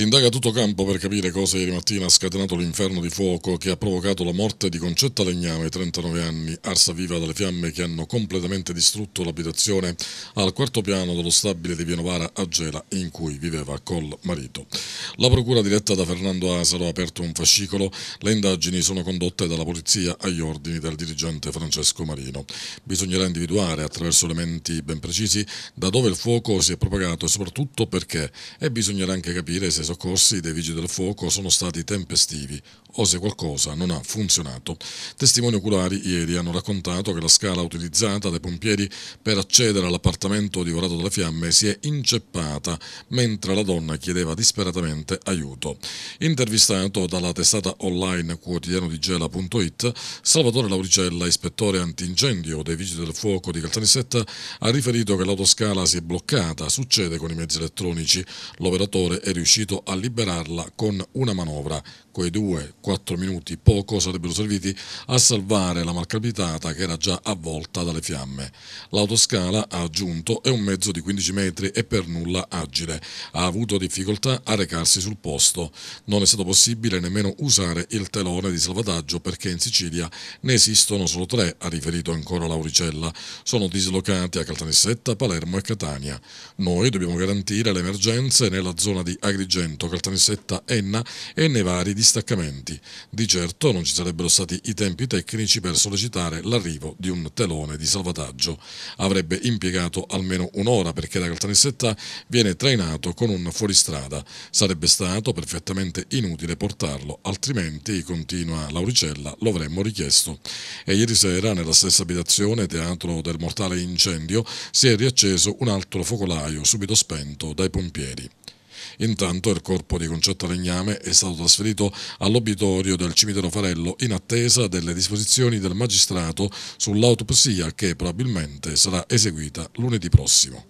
Si indaga tutto campo per capire cosa ieri mattina ha scatenato l'inferno di fuoco che ha provocato la morte di Concetta Legname, 39 anni, arsa viva dalle fiamme che hanno completamente distrutto l'abitazione al quarto piano dello stabile di Vianovara a Gela in cui viveva col marito. La procura diretta da Fernando Asaro ha aperto un fascicolo, le indagini sono condotte dalla polizia agli ordini del dirigente Francesco Marino. Bisognerà individuare attraverso elementi ben precisi da dove il fuoco si è propagato e soprattutto perché e bisognerà anche capire se sono soccorsi dei vigili del fuoco sono stati tempestivi o se qualcosa non ha funzionato. Testimoni oculari ieri hanno raccontato che la scala utilizzata dai pompieri per accedere all'appartamento divorato dalle fiamme si è inceppata mentre la donna chiedeva disperatamente aiuto. Intervistato dalla testata online quotidiano di Gela.it, Salvatore Lauricella, ispettore antincendio dei vigili del fuoco di Caltanissetta, ha riferito che l'autoscala si è bloccata, succede con i mezzi elettronici. L'operatore è riuscito a liberarla con una manovra. Quei due, quattro minuti poco sarebbero serviti a salvare la malcapitata che era già avvolta dalle fiamme. L'autoscala, ha aggiunto, è un mezzo di 15 metri e per nulla agile. Ha avuto difficoltà a recarsi sul posto. Non è stato possibile nemmeno usare il telone di salvataggio perché in Sicilia ne esistono solo tre, ha riferito ancora Lauricella. Sono dislocati a Caltanissetta, Palermo e Catania. Noi dobbiamo garantire le emergenze nella zona di Agrigento Agrigento, Caltanissetta, Enna e nei vari distaccamenti. Di certo non ci sarebbero stati i tempi tecnici per sollecitare l'arrivo di un telone di salvataggio. Avrebbe impiegato almeno un'ora perché da Caltanissetta viene trainato con un fuoristrada. Sarebbe stato perfettamente inutile portarlo, altrimenti, continua Lauricella, lo avremmo richiesto. E ieri sera nella stessa abitazione, teatro del mortale incendio, si è riacceso un altro focolaio subito spento dai pompieri. Intanto il corpo di Concetta Legname è stato trasferito all'obitorio del cimitero Farello in attesa delle disposizioni del magistrato sull'autopsia che probabilmente sarà eseguita lunedì prossimo.